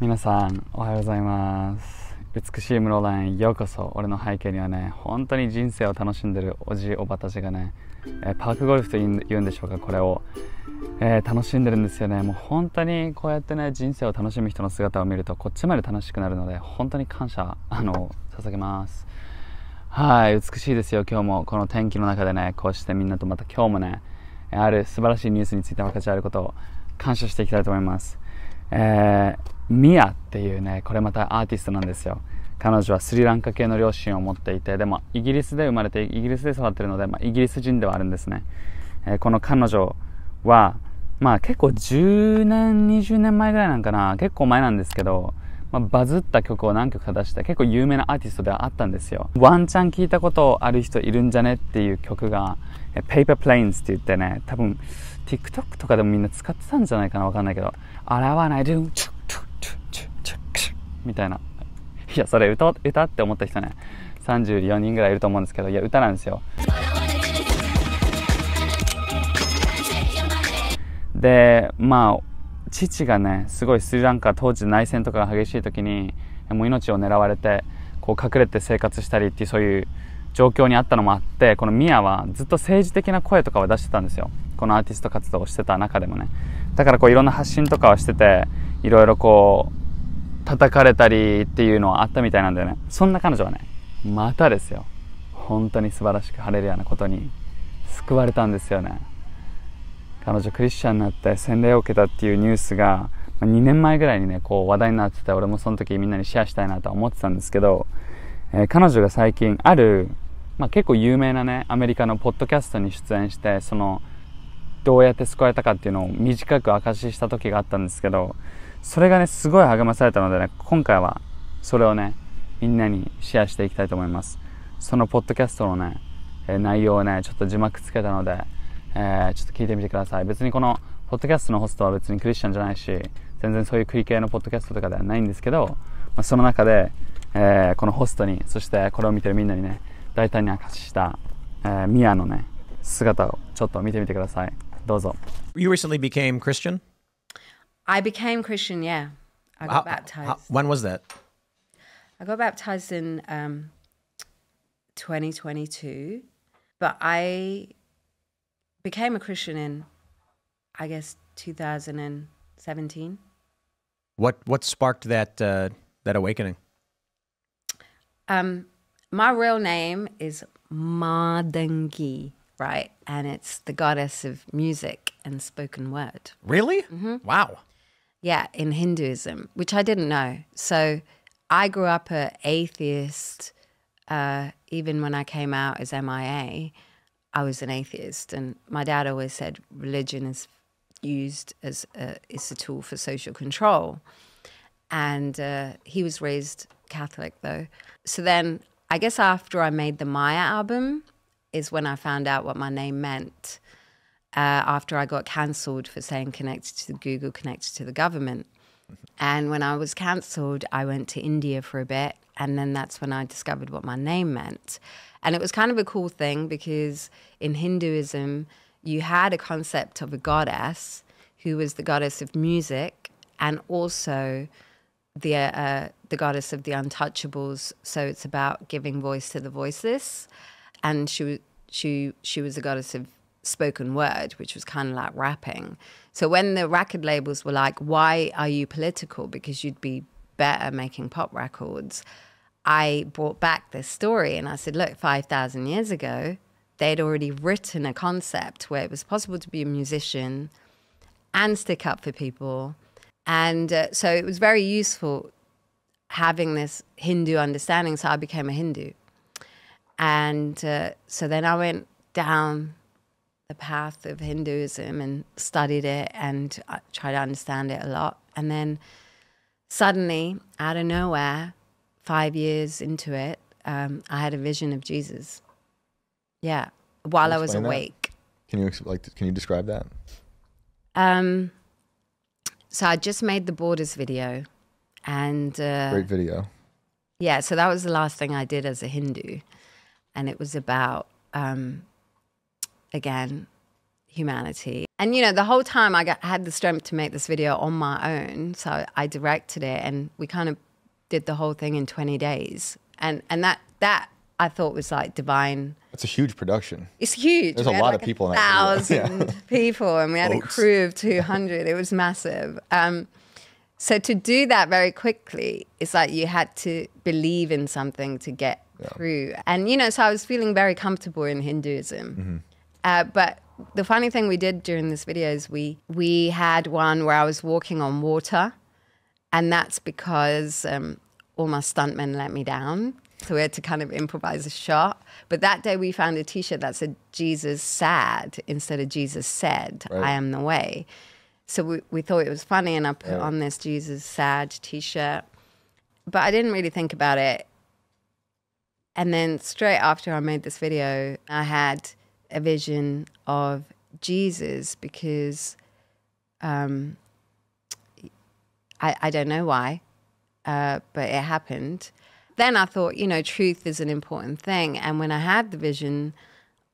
皆さんおはようございます美しい室蘭へようこそ俺の背景にはね本当に人生を楽しんでるおじおばたちがね、えパークゴルフと言うんでしょうかこれを、えー、楽しんでるんですよねもう本当にこうやってね人生を楽しむ人の姿を見るとこっちまで楽しくなるので本当に感謝あの捧げますはい美しいですよ今日もこの天気の中でねこうしてみんなとまた今日もねある素晴らしいニュースについて分かち合えることを感謝していきたいと思います、えーミアっていうねこれまたアーティストなんですよ彼女はスリランカ系の両親を持っていてでもイギリスで生まれてイギリスで育ってるので、まあ、イギリス人ではあるんですね、えー、この彼女はまあ結構10年20年前ぐらいなんかな結構前なんですけど、まあ、バズった曲を何曲か出して結構有名なアーティストではあったんですよワンチャン聞いたことある人いるんじゃねっていう曲が Paper Planes って言ってね多分 TikTok とかでもみんな使ってたんじゃないかなわかんないけど洗わないみたいな。いや、それ歌、歌って思った人ね、34人ぐらいいると思うんですけど、いや、歌なんですよ。で、まあ、父がね、すごいスリランカ当時内戦とかが激しい時に、もう命を狙われて、こう隠れて生活したりっていう、そういう状況にあったのもあって、このミアはずっと政治的な声とかは出してたんですよ。このアーティスト活動をしてた中でもね。だからこういろんな発信とかをしてて、いろいろこう、叩かれたりっていうのはあったみたいなんだよね。そんな彼女はね、またですよ。本当に素晴らしく晴れるようなことに救われたんですよね。彼女クリスチャンになって洗礼を受けたっていうニュースが、2年前ぐらいにね、こう話題になってて、俺もその時みんなにシェアしたいなとは思ってたんですけど、えー、彼女が最近ある、まあ、結構有名なね、アメリカのポッドキャストに出演して、その、どうやって救われたかっていうのを短く明かしした時があったんですけど、それがね、すごい励まされたのでね、今回はそれをね、みんなにシェアしていきたいと思います。そのポッドキャストのね、え内容をね、ちょっと字幕つけたので、えー、ちょっと聞いてみてください。別にこの、ポッドキャストのホストは別にクリスチャンじゃないし、全然そういうクリ系のポッドキャストとかではないんですけど、まあ、その中で、えー、このホストに、そしてこれを見てるみんなにね、大胆に明かした、えー、ミアのね、姿をちょっと見てみてください。どうぞ。You recently became Christian? I became Christian, yeah. I got how, baptized. How, when was that? I got baptized in um, 2022, but I became a Christian in, I guess, 2017. What what sparked that uh, that awakening? Um, my real name is Dengi, right? And it's the goddess of music and spoken word. Really? Mm -hmm. Wow. Yeah, in Hinduism, which I didn't know. So I grew up a atheist. Uh, even when I came out as MIA, I was an atheist, and my dad always said religion is used as a, is a tool for social control. And uh, he was raised Catholic though. So then, I guess after I made the Maya album, is when I found out what my name meant uh, after I got cancelled for saying connected to Google, connected to the government. And when I was cancelled, I went to India for a bit. And then that's when I discovered what my name meant. And it was kind of a cool thing because in Hinduism, you had a concept of a goddess who was the goddess of music and also the, uh, uh the goddess of the untouchables. So it's about giving voice to the voiceless. And she, she, she was a goddess of spoken word, which was kind of like rapping. So when the record labels were like, why are you political? Because you'd be better making pop records. I brought back this story and I said, look, 5,000 years ago, they'd already written a concept where it was possible to be a musician and stick up for people. And uh, so it was very useful having this Hindu understanding. So I became a Hindu. And uh, so then I went down the path of Hinduism and studied it and uh, tried to understand it a lot. And then suddenly, out of nowhere, five years into it, um, I had a vision of Jesus. Yeah, while I was awake. That? Can you like? Can you describe that? Um, so I just made the borders video, and uh, great video. Yeah, so that was the last thing I did as a Hindu, and it was about um, again humanity. And you know, the whole time I got, had the strength to make this video on my own, so I directed it, and we kind of did the whole thing in 20 days, and and that that I thought was like divine. It's a huge production. It's huge. There's we a lot like of people. A thousand yeah. people, and we had a crew of 200. It was massive. Um, so to do that very quickly, it's like you had to believe in something to get yeah. through. And you know, so I was feeling very comfortable in Hinduism. Mm -hmm uh, but the funny thing we did during this video is we we had one where I was walking on water, and that's because um, all my stuntmen let me down, so we had to kind of improvise a shot. But that day we found a T-shirt that said "Jesus sad" instead of "Jesus said right. I am the way." So we, we thought it was funny, and I put yeah. on this Jesus sad T-shirt, but I didn't really think about it. And then straight after I made this video, I had a vision of Jesus because um, I, I don't know why, uh, but it happened. Then I thought, you know, truth is an important thing. And when I had the vision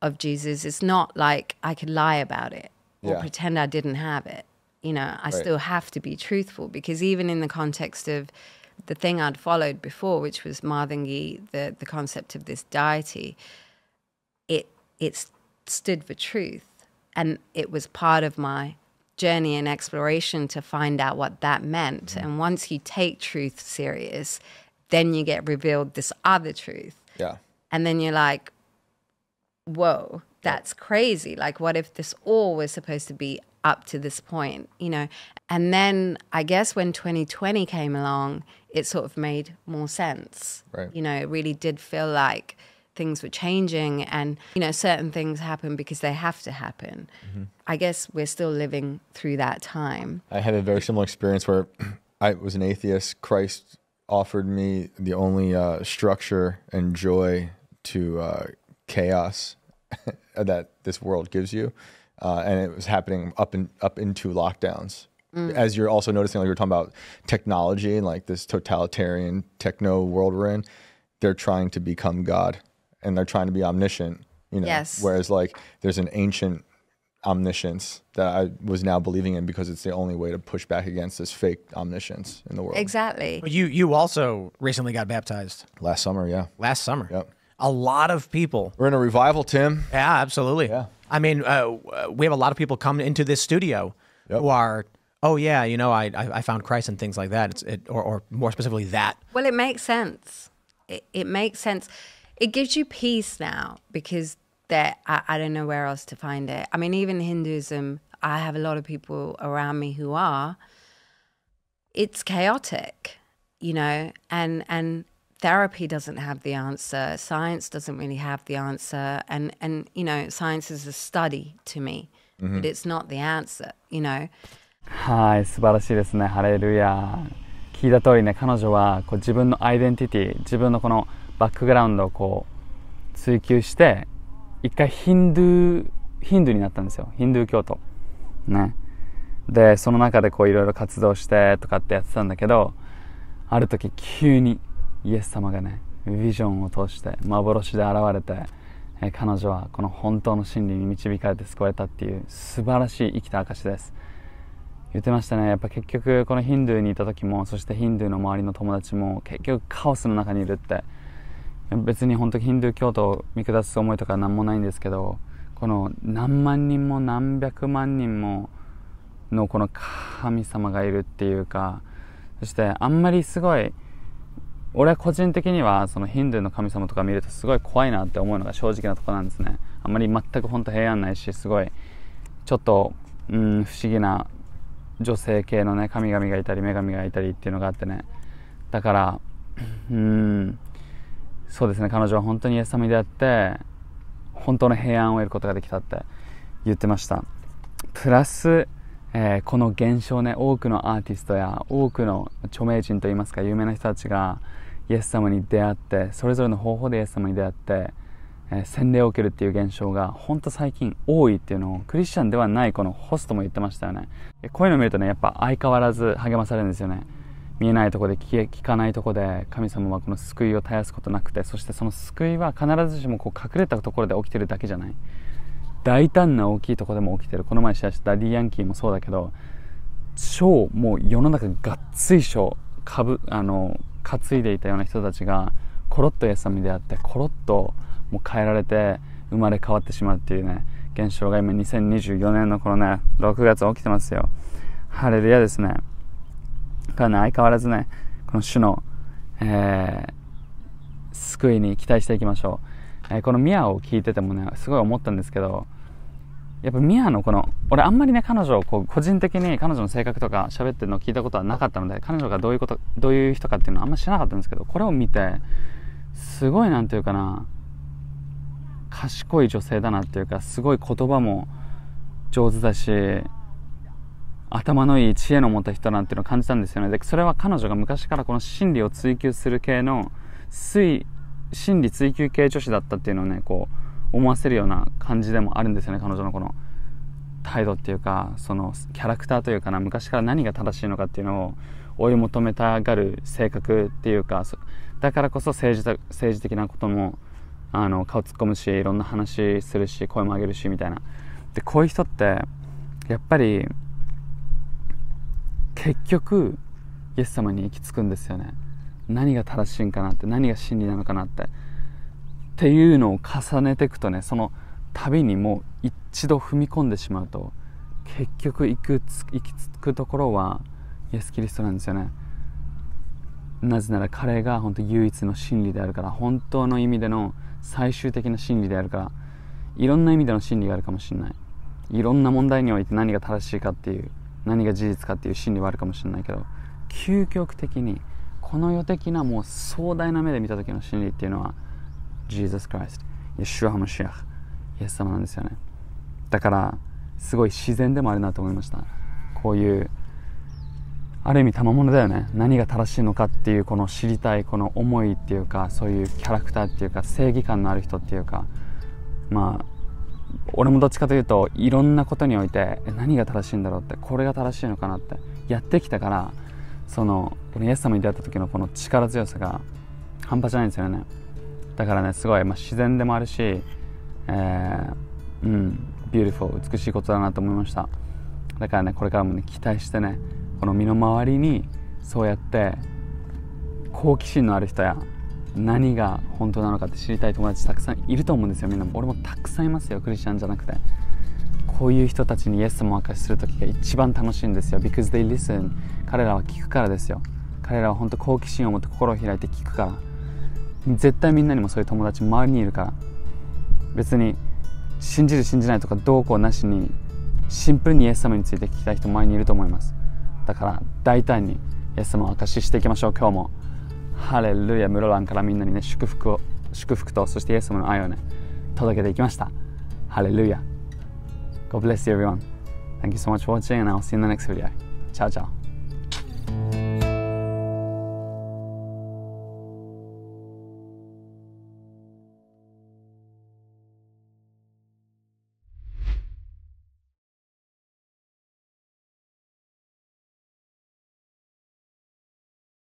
of Jesus, it's not like I could lie about it or yeah. pretend I didn't have it. You know, I right. still have to be truthful because even in the context of the thing I'd followed before, which was Marthangi, the, the concept of this deity, it it's stood for truth. And it was part of my journey and exploration to find out what that meant. Mm. And once you take truth serious, then you get revealed this other truth. Yeah. And then you're like, whoa, that's crazy. Like, what if this all was supposed to be up to this point, you know? And then I guess when 2020 came along, it sort of made more sense. Right. You know, it really did feel like things were changing and you know certain things happen because they have to happen mm-hmm. i guess we're still living through that time i had a very similar experience where i was an atheist christ offered me the only uh, structure and joy to uh, chaos that this world gives you uh, and it was happening up and in, up into lockdowns mm. as you're also noticing, like we are talking about technology and like this totalitarian techno world we're in, they're trying to become God and they're trying to be omniscient, you know. Yes. Whereas like there's an ancient omniscience that I was now believing in because it's the only way to push back against this fake omniscience in the world. Exactly. But you you also recently got baptized. Last summer, yeah. Last summer. Yep. A lot of people. We're in a revival, Tim. Yeah, absolutely. Yeah. I mean, uh, we have a lot of people come into this studio yep. who are oh yeah, you know, I I found Christ and things like that. It's it or, or more specifically that. Well, it makes sense. It, it makes sense it gives you peace now because that I, I don't know where else to find it. I mean, even Hinduism, I have a lot of people around me who are. It's chaotic, you know, and and therapy doesn't have the answer. Science doesn't really have the answer, and and you know, science is a study to me, mm -hmm. but it's not the answer, you know. Hi, はい、素晴らしいですね。ハレルヤ。聞いた通りね、彼女はこう自分のアイデンティティ、自分のこのバックグラウンドをこう追求して一回ヒンドゥーヒンドゥーになったんですよヒンドゥー教徒ねでその中でこういろいろ活動してとかってやってたんだけどある時急にイエス様がねビジョンを通して幻で現れて、え彼女はこの本当の真理に導かれて救われたっていう素晴らしい生きた証です言ってましたねやっぱ結局このヒンドゥーにいた時もそしてヒンドゥーの周りの友達も結局カオスの中にいるって別に本当ヒンドゥー教徒を見下す思いとか何もないんですけどこの何万人も何百万人ものこの神様がいるっていうかそしてあんまりすごい俺は個人的にはそのヒンドゥーの神様とか見るとすごい怖いなって思うのが正直なとこなんですねあんまり全く本当平安ないしすごいちょっと、うん、不思議な女性系のね神々がいたり女神がいたりっていうのがあってねだからうんそうですね彼女は本当にイエス様に出会って本当の平安を得ることができたって言ってましたプラス、えー、この現象ね多くのアーティストや多くの著名人といいますか有名な人たちがイエス様に出会ってそれぞれの方法でイエス様に出会って、えー、洗礼を受けるっていう現象が本当最近多いっていうのをクリスチャンではないこのホストも言ってましたよねこういうのを見るとねやっぱ相変わらず励まされるんですよね見えないとこで聞かないとこで神様はこの救いを絶やすことなくてそしてその救いは必ずしもこう隠れたところで起きてるだけじゃない大胆な大きいとこでも起きてるこの前シェアしたダディ・ヤンキーもそうだけど超もう世の中がっつい賞かぶあの担いでいたような人たちがコロッとイエス様に出会ってコロッともう変えられて生まれ変わってしまうっていうね現象が今2024年のこのね6月起きてますよハレルヤですねからね、相変わらずね、この主の、えー、救いに期待していきましょう。えー、このミアを聞いててもね、すごい思ったんですけど、やっぱミアのこの、俺あんまりね、彼女をこう、個人的に彼女の性格とか喋ってるのを聞いたことはなかったので、彼女がどういうこと、どういう人かっていうのはあんま知らなかったんですけど、これを見て、すごいなんていうかな、賢い女性だなっていうか、すごい言葉も上手だし、頭のいい知恵の持った人なんていうのを感じたんですよねでそれは彼女が昔からこの真理を追求する系の推真理追求系女子だったっていうのをねこう思わせるような感じでもあるんですよね彼女のこの態度っていうかそのキャラクターというかな昔から何が正しいのかっていうのを追い求めたがる性格っていうかだからこそ政治政治的なこともあの顔突っ込むしいろんな話するし声も上げるしみたいなでこういう人ってやっぱり結局イエス様に行き着くんですよね何が正しいんかなって何が真理なのかなってっていうのを重ねていくとねその旅にもう一度踏み込んでしまうと結局行く行き着くところはイエス・キリストなんですよねなぜなら彼が本当唯一の真理であるから本当の意味での最終的な真理であるからいろんな意味での真理があるかもしれないいろんな問題において何が正しいかっていう何が事実かっていう心理はあるかもしれないけど究極的にこの世的なもう壮大な目で見た時の真理っていうのは Jesus Christ、y e s イエス様なんですよねだからすごい自然でもあるなと思いましたこういうある意味賜物だよね何が正しいのかっていうこの知りたいこの思いっていうかそういうキャラクターっていうか正義感のある人っていうかまあ俺もどっちかというといろんなことにおいて何が正しいんだろうってこれが正しいのかなってやってきたからそのこのイエス様に出会った時のこの力強さが半端じゃないんですよねだからねすごい、まあ、自然でもあるし、えー、うんビューティフル美しいことだなと思いましただからねこれからもね期待してねこの身の回りにそうやって好奇心のある人や何が本当なのかって知りたい友達たくさんいると思うんですよみんなも俺もたくさんいますよクリスチャンじゃなくてこういう人たちにイエス様を明かしする時が一番楽しいんですよ because they listen 彼らは聞くからですよ彼らは本当好奇心を持って心を開いて聞くから絶対みんなにもそういう友達周りにいるから別に信じる信じないとかどうこうなしにシンプルにイエス様について聞きたい人前にいると思いますだから大胆にイエス様を明かししていきましょう今日もハレルヤ室蘭からみんなにね祝福を祝福とそしてイエス様の愛をね届けていきましたハレルヤ God bless you everyone Thank you so much for watching and I'll see you in the next video Ciao ciao